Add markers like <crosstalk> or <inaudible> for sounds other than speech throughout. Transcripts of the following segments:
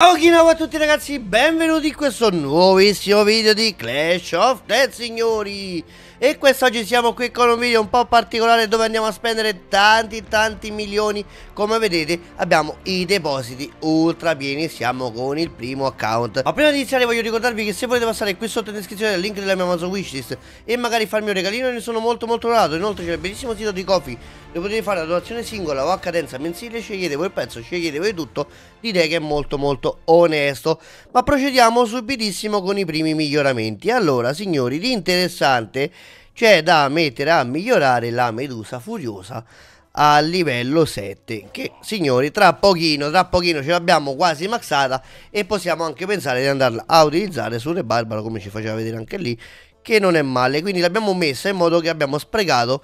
Okinawa a tutti ragazzi, benvenuti in questo nuovissimo video di Clash of Dead signori E quest'oggi siamo qui con un video un po' particolare dove andiamo a spendere tanti tanti milioni come vedete abbiamo i depositi ultra pieni siamo con il primo account ma prima di iniziare voglio ricordarvi che se volete passare qui sotto in descrizione il link della mia Amazon wishlist e magari farmi un regalino ne sono molto molto grato inoltre c'è il bellissimo sito di Kofi dove potete fare la donazione singola o a cadenza mensile scegliete voi il pezzo scegliete voi tutto direi che è molto molto onesto ma procediamo subitissimo con i primi miglioramenti allora signori di interessante c'è da mettere a migliorare la medusa furiosa a livello 7 che signori tra pochino tra pochino ce l'abbiamo quasi maxata e possiamo anche pensare di andarla a utilizzare su Re Barbara come ci faceva vedere anche lì che non è male quindi l'abbiamo messa in modo che abbiamo sprecato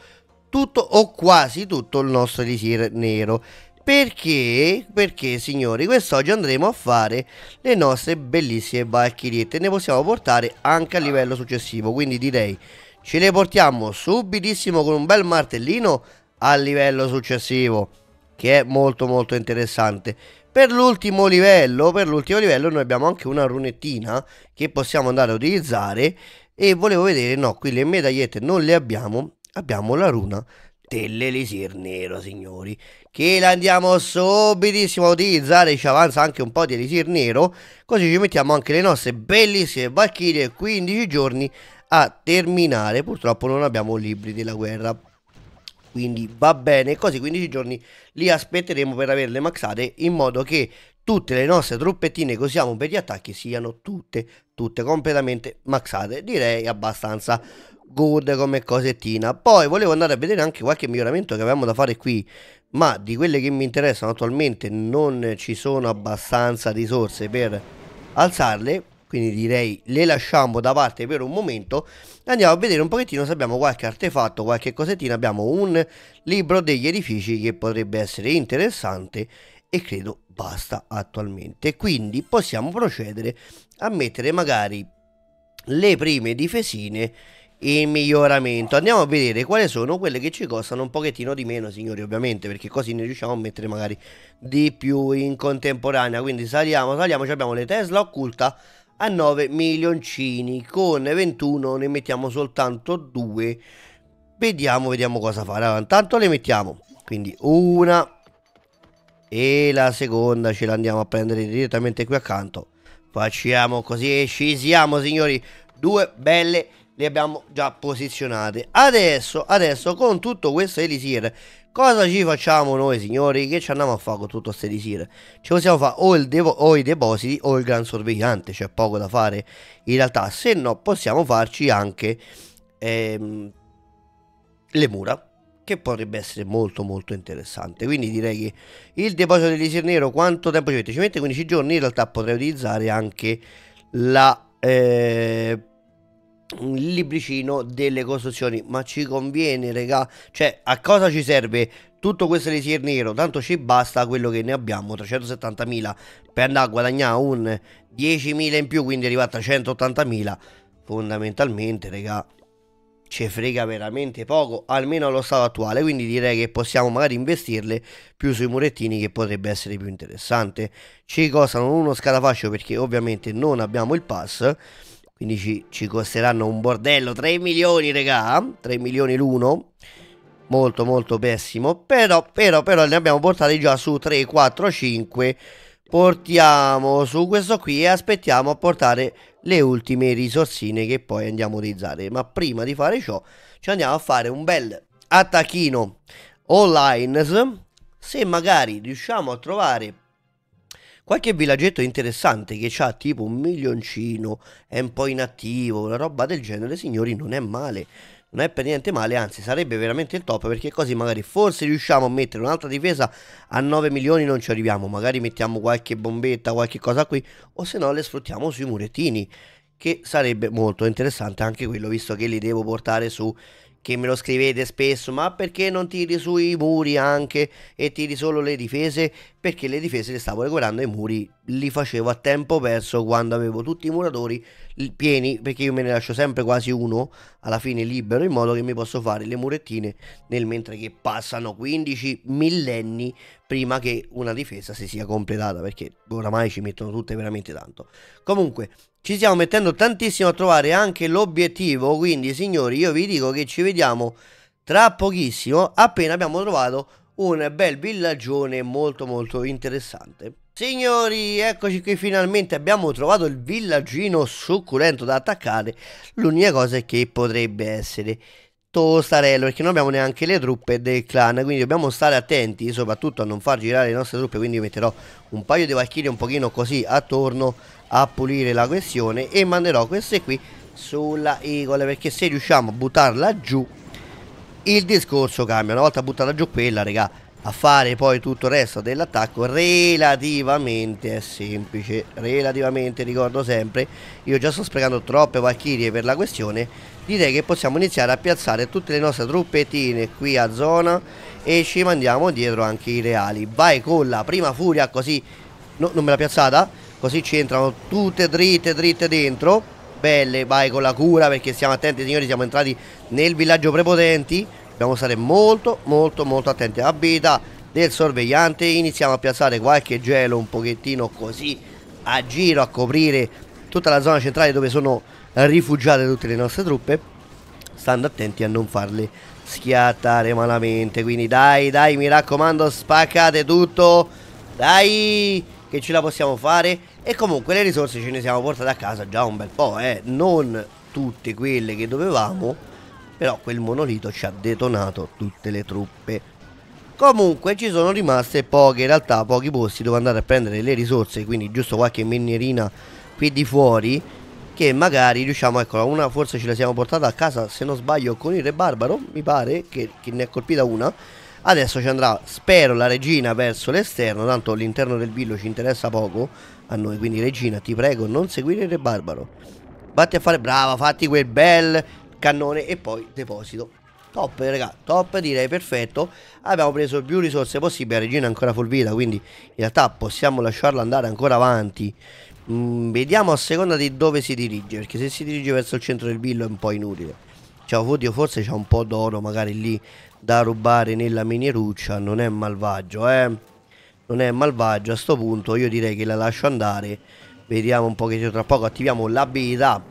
tutto o quasi tutto il nostro elisir nero perché, perché signori, quest'oggi andremo a fare le nostre bellissime valchiriette. Ne possiamo portare anche a livello successivo. Quindi direi, ce le portiamo subitissimo con un bel martellino al livello successivo che è molto molto interessante per l'ultimo livello per l'ultimo livello noi abbiamo anche una runettina che possiamo andare a utilizzare e volevo vedere no qui le medagliette non le abbiamo abbiamo la runa dell'elisir nero signori che la andiamo subitissimo a utilizzare ci avanza anche un po' di elisir nero così ci mettiamo anche le nostre bellissime valchirie 15 giorni a terminare purtroppo non abbiamo libri della guerra quindi va bene così 15 giorni li aspetteremo per averle maxate in modo che tutte le nostre truppettine che usiamo per gli attacchi siano tutte tutte completamente maxate direi abbastanza good come cosettina poi volevo andare a vedere anche qualche miglioramento che avevamo da fare qui ma di quelle che mi interessano attualmente non ci sono abbastanza risorse per alzarle quindi direi le lasciamo da parte per un momento andiamo a vedere un pochettino se abbiamo qualche artefatto qualche cosettina abbiamo un libro degli edifici che potrebbe essere interessante e credo basta attualmente quindi possiamo procedere a mettere magari le prime difesine in miglioramento andiamo a vedere quali sono quelle che ci costano un pochettino di meno signori ovviamente perché così ne riusciamo a mettere magari di più in contemporanea quindi saliamo saliamo abbiamo le tesla occulta a 9 milioncini. Con 21 ne mettiamo soltanto 2. Vediamo, vediamo cosa fare. Allora, intanto le mettiamo. Quindi una e la seconda ce l'andiamo a prendere direttamente qui accanto. Facciamo così e ci siamo signori. Due belle le abbiamo già posizionate. Adesso, adesso con tutto questo elisir Cosa ci facciamo noi signori? Che ci andiamo a fare con tutto questo elisir? Ci possiamo fare o, o, i depositi o il gran sorvegliante, c'è poco da fare in realtà, se no possiamo farci anche ehm, le mura, che potrebbe essere molto molto interessante. Quindi direi che il deposito dell'elisir nero quanto tempo ci mette? Ci mette 15 giorni, in realtà potrei utilizzare anche la... Eh, un libricino delle costruzioni ma ci conviene regà cioè a cosa ci serve tutto questo elisir nero tanto ci basta quello che ne abbiamo 370.000 per andare a guadagnare un 10.000 in più quindi arriva a 380.000 fondamentalmente regà ci frega veramente poco almeno allo stato attuale quindi direi che possiamo magari investirle più sui murettini che potrebbe essere più interessante ci costano uno scatafascio perché ovviamente non abbiamo il pass quindi ci, ci costeranno un bordello 3 milioni regà 3 milioni l'uno molto molto pessimo però però però ne abbiamo portati già su 3 4 5 portiamo su questo qui e aspettiamo a portare le ultime risorsine che poi andiamo a utilizzare ma prima di fare ciò ci andiamo a fare un bel attacchino online se magari riusciamo a trovare qualche villaggetto interessante che ha tipo un milioncino, è un po' inattivo, una roba del genere, signori, non è male. Non è per niente male, anzi sarebbe veramente il top perché così magari forse riusciamo a mettere un'altra difesa a 9 milioni non ci arriviamo, magari mettiamo qualche bombetta, qualche cosa qui o se no le sfruttiamo sui murettini che sarebbe molto interessante anche quello visto che li devo portare su che me lo scrivete spesso, ma perché non tiri sui muri anche e tiri solo le difese? Perché le difese le stavo recuperando e i muri li facevo a tempo perso quando avevo tutti i muratori pieni, perché io me ne lascio sempre quasi uno alla fine libero in modo che mi posso fare le murettine nel mentre che passano 15 millenni prima che una difesa si sia completata, perché oramai ci mettono tutte veramente tanto. Comunque, ci stiamo mettendo tantissimo a trovare anche l'obiettivo, quindi signori io vi dico che ci vediamo tra pochissimo appena abbiamo trovato un bel villaggione molto molto interessante. Signori, eccoci qui finalmente, abbiamo trovato il villaggino succulento da attaccare, l'unica cosa è che potrebbe essere molto starello perché non abbiamo neanche le truppe del clan quindi dobbiamo stare attenti soprattutto a non far girare le nostre truppe quindi metterò un paio di valchirie un pochino così attorno a pulire la questione e manderò queste qui sulla Eagle perché se riusciamo a buttarla giù il discorso cambia una volta buttata giù quella regà a fare poi tutto il resto dell'attacco relativamente è semplice relativamente ricordo sempre io già sto sprecando troppe valchirie per la questione direi che possiamo iniziare a piazzare tutte le nostre truppettine qui a zona e ci mandiamo dietro anche i reali vai con la prima furia così no, non me l'ha piazzata così ci entrano tutte dritte dritte dentro belle vai con la cura perché stiamo attenti signori siamo entrati nel villaggio prepotenti dobbiamo stare molto molto molto attenti abilità del sorvegliante iniziamo a piazzare qualche gelo un pochettino così a giro a coprire tutta la zona centrale dove sono rifugiate tutte le nostre truppe, stando attenti a non farle schiattare malamente. Quindi dai, dai, mi raccomando, spaccate tutto. Dai, che ce la possiamo fare. E comunque le risorse ce ne siamo portate a casa già un bel po', eh. Non tutte quelle che dovevamo. Però quel monolito ci ha detonato tutte le truppe. Comunque ci sono rimaste poche, in realtà pochi posti dove andare a prendere le risorse. Quindi giusto qualche minerina qui di fuori che magari riusciamo, eccola, una forse ce la siamo portata a casa, se non sbaglio, con il Re Barbaro, mi pare, che, che ne ha colpita una. Adesso ci andrà, spero, la regina verso l'esterno, tanto l'interno del villo ci interessa poco a noi, quindi regina, ti prego, non seguire il Re Barbaro. Vatti a fare, brava, fatti quel bel cannone e poi deposito. Top, raga, top, direi perfetto. Abbiamo preso più risorse possibile, la regina è ancora full vita, quindi in realtà possiamo lasciarla andare ancora avanti Mm, vediamo a seconda di dove si dirige, perché se si dirige verso il centro del villo è un po' inutile. cioè, oddio, forse c'è un po' d'oro magari lì da rubare nella minieruccia non è malvagio, eh? Non è malvagio, a sto punto io direi che la lascio andare. Vediamo un pochettino tra poco, attiviamo l'abilità.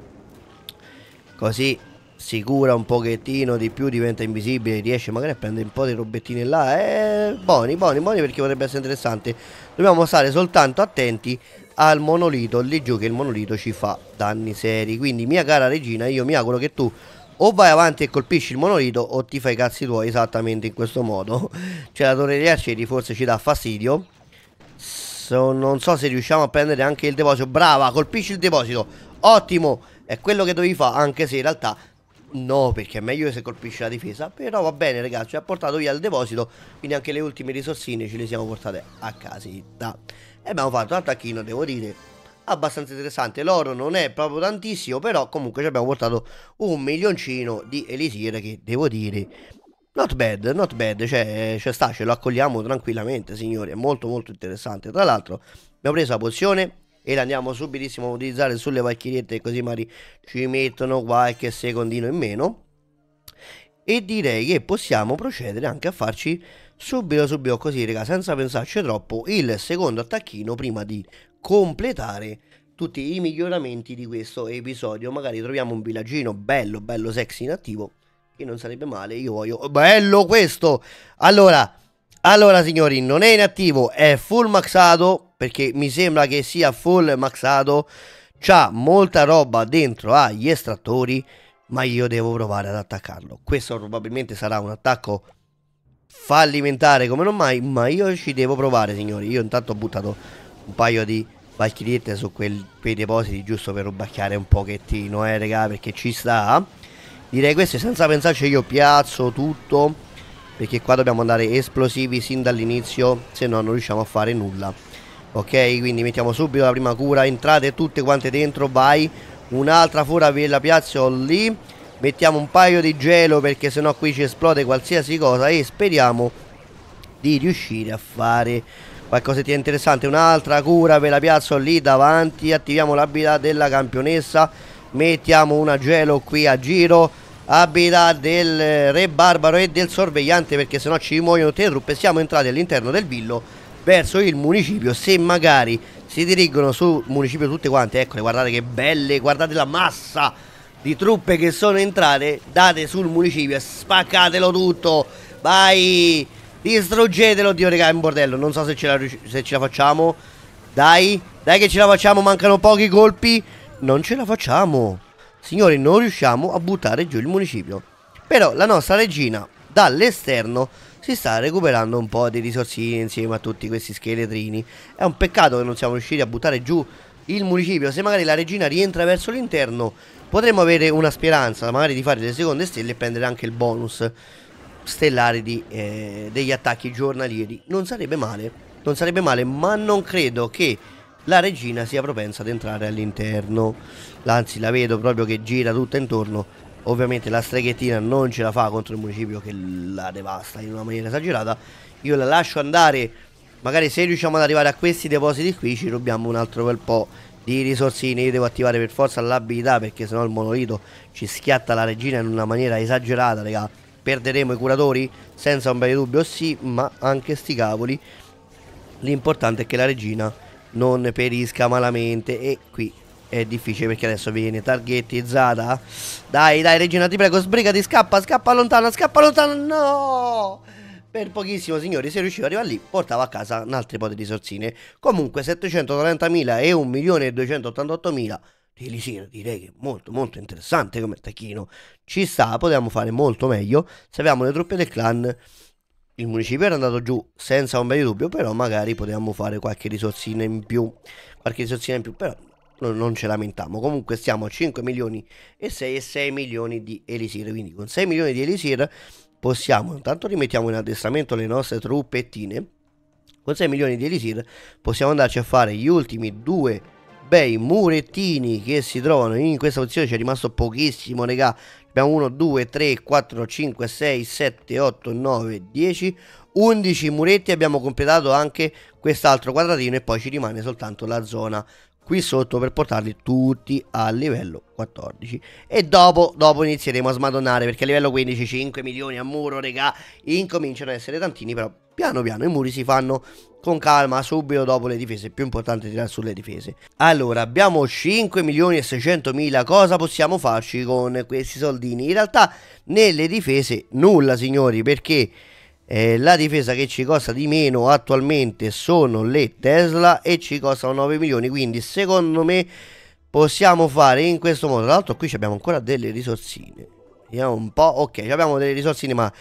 Così sicura un pochettino di più, diventa invisibile, riesce magari a prendere un po' di robettine là. Eh, buoni, buoni, buoni perché potrebbe essere interessante. Dobbiamo stare soltanto attenti al monolito lì giù che il monolito ci fa danni seri quindi mia cara regina io mi auguro che tu o vai avanti e colpisci il monolito o ti fai i cazzi tuoi esattamente in questo modo <laughs> cioè la torre degli arcieri forse ci dà fastidio so, non so se riusciamo a prendere anche il deposito brava colpisci il deposito ottimo è quello che dovevi fare anche se in realtà No, perché è meglio se colpisci la difesa. Però va bene, ragazzi. ci Ha portato via il deposito. Quindi anche le ultime risorsine ce le siamo portate a casetta e abbiamo fatto un attacchino, devo dire, abbastanza interessante. L'oro non è proprio tantissimo, però comunque ci abbiamo portato un milioncino di elisire che, devo dire, not bad, not bad, cioè, cioè sta, ce lo accogliamo tranquillamente, signori, è molto molto interessante. Tra l'altro abbiamo preso la pozione e la andiamo subitissimo a utilizzare sulle valchiriette così magari ci mettono qualche secondino in meno e direi che possiamo procedere anche a farci subito subito così raga senza pensarci troppo il secondo attacchino prima di completare tutti i miglioramenti di questo episodio magari troviamo un villaggino bello bello sexy in attivo che non sarebbe male io voglio bello questo allora allora signori non è inattivo è full maxato perché mi sembra che sia full maxato c'ha molta roba dentro agli estrattori ma io devo provare ad attaccarlo questo probabilmente sarà un attacco fallimentare come non mai, ma io ci devo provare, signori. Io intanto ho buttato un paio di valchiriette su quel, quei depositi giusto per rubacchiare un pochettino, eh, regà perché ci sta. Direi questo senza pensarci io piazzo tutto perché qua dobbiamo andare esplosivi sin dall'inizio, se no non riusciamo a fare nulla. Ok, quindi mettiamo subito la prima cura, entrate tutte quante dentro, vai. Un'altra fuora ve la piazzo oh, lì mettiamo un paio di gelo perché sennò qui ci esplode qualsiasi cosa e speriamo di riuscire a fare qualcosa di interessante un'altra cura ve la piazzo lì davanti attiviamo l'abilità della campionessa mettiamo una gelo qui a giro abilità del re barbaro e del sorvegliante perché sennò ci muoiono tutte le truppe siamo entrati all'interno del villo verso il municipio se magari si dirigono sul municipio tutte quante eccole guardate che belle guardate la massa di truppe che sono entrate, date sul municipio e spaccatelo tutto. Vai, distruggetelo, Dio regà, è un bordello. Non so se ce, la, se ce la facciamo. Dai, dai che ce la facciamo, mancano pochi colpi. Non ce la facciamo. Signori, non riusciamo a buttare giù il municipio. Però la nostra regina, dall'esterno, si sta recuperando un po' di risorsini insieme a tutti questi scheletrini. È un peccato che non siamo riusciti a buttare giù il municipio, se magari la regina rientra verso l'interno, potremmo avere una speranza magari di fare le seconde stelle e prendere anche il bonus stellare di, eh, degli attacchi giornalieri. Non sarebbe male, non sarebbe male, ma non credo che la regina sia propensa ad entrare all'interno. Anzi, la vedo proprio che gira tutta intorno. Ovviamente la streghettina non ce la fa contro il municipio che la devasta in una maniera esagerata. Io la lascio andare Magari se riusciamo ad arrivare a questi depositi qui ci rubiamo un altro bel po' di risorsini, Io devo attivare per forza l'abilità perché sennò il monolito ci schiatta la regina in una maniera esagerata, raga. Perderemo i curatori? Senza un bel dubbio sì, ma anche sti cavoli. L'importante è che la regina non perisca malamente e qui è difficile perché adesso viene targetizzata. Dai, dai, regina, ti prego, sbrigati, scappa, scappa lontano scappa lontano nooo per pochissimo signori se riusciva ad arrivare lì portava a casa un altro po' di risorsine comunque 730.000 e 1.288.000 di Lisino direi che molto molto interessante come tacchino ci sta potevamo fare molto meglio se avevamo le truppe del clan il municipio era andato giù senza un bel dubbio però magari potevamo fare qualche risorsina in più qualche risorsina in più però non ce lamentiamo. Comunque stiamo a 5 milioni e 6 e 6 milioni di Elisir. Quindi con 6 milioni di Elisir possiamo, intanto rimettiamo in addestramento le nostre truppettine, con 6 milioni di elisir possiamo andarci a fare gli ultimi due bei murettini che si trovano in questa posizione ci è rimasto pochissimo regà, abbiamo 1, 2, 3, 4, 5, 6, 7, 8, 9, 10, 11 muretti, abbiamo completato anche quest'altro quadratino e poi ci rimane soltanto la zona qui sotto per portarli tutti a livello 14 e dopo, dopo inizieremo a smadonnare perché a livello 15 5 milioni a muro regà incominciano ad essere tantini però piano piano i muri si fanno con calma subito dopo le difese più importante tirare sulle difese allora abbiamo 5 milioni e 600 mila cosa possiamo farci con questi soldini in realtà nelle difese nulla signori perché eh, la difesa che ci costa di meno attualmente sono le Tesla e ci costano 9 milioni, quindi secondo me possiamo fare in questo modo. Tra l'altro qui abbiamo ancora delle risorsine. Vediamo un po', ok, abbiamo delle risorsine ma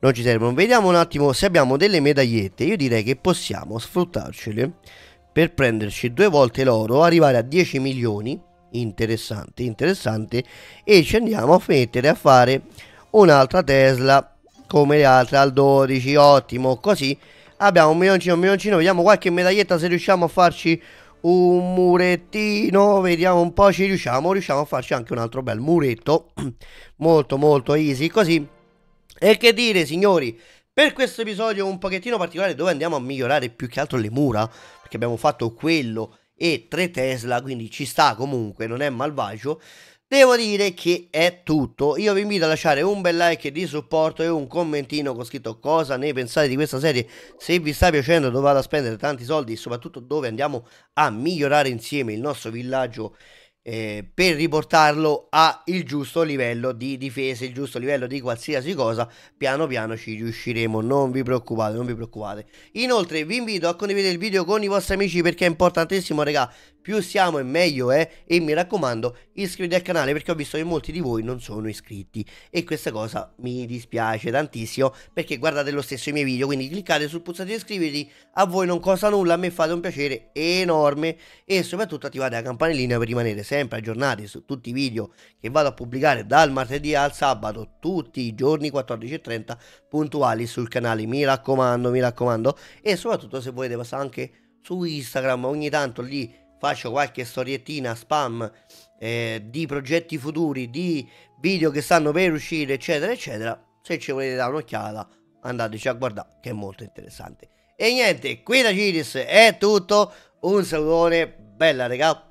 non ci servono. Vediamo un attimo se abbiamo delle medagliette. Io direi che possiamo sfruttarcele per prenderci due volte l'oro, arrivare a 10 milioni interessante, interessante e ci andiamo a mettere a fare un'altra Tesla come le altre al 12 ottimo così abbiamo un milioncino un milioncino vediamo qualche medaglietta se riusciamo a farci un murettino vediamo un po' ci riusciamo riusciamo a farci anche un altro bel muretto <clears throat> molto molto easy così e che dire signori per questo episodio un pochettino particolare dove andiamo a migliorare più che altro le mura perché abbiamo fatto quello e 3 Tesla quindi ci sta comunque non è malvagio Devo dire che è tutto, io vi invito a lasciare un bel like di supporto e un commentino con scritto cosa ne pensate di questa serie, se vi sta piacendo dove vado a spendere tanti soldi e soprattutto dove andiamo a migliorare insieme il nostro villaggio eh, per riportarlo al giusto livello di difesa, il giusto livello di qualsiasi cosa, piano piano ci riusciremo, non vi preoccupate, non vi preoccupate. Inoltre vi invito a condividere il video con i vostri amici perché è importantissimo, raga, più siamo e meglio è e mi raccomando iscriviti al canale perché ho visto che molti di voi non sono iscritti e questa cosa mi dispiace tantissimo perché guardate lo stesso i miei video quindi cliccate sul pulsante iscriviti a voi non costa nulla a me fate un piacere enorme e soprattutto attivate la campanellina per rimanere sempre aggiornati su tutti i video che vado a pubblicare dal martedì al sabato tutti i giorni 14.30 puntuali sul canale mi raccomando mi raccomando e soprattutto se volete passare anche su Instagram ogni tanto lì faccio qualche storiettina spam eh, di progetti futuri, di video che stanno per uscire, eccetera, eccetera. Se ci volete dare un'occhiata, andateci a guardare, che è molto interessante. E niente, qui da Giris è tutto. Un salutone, bella regà.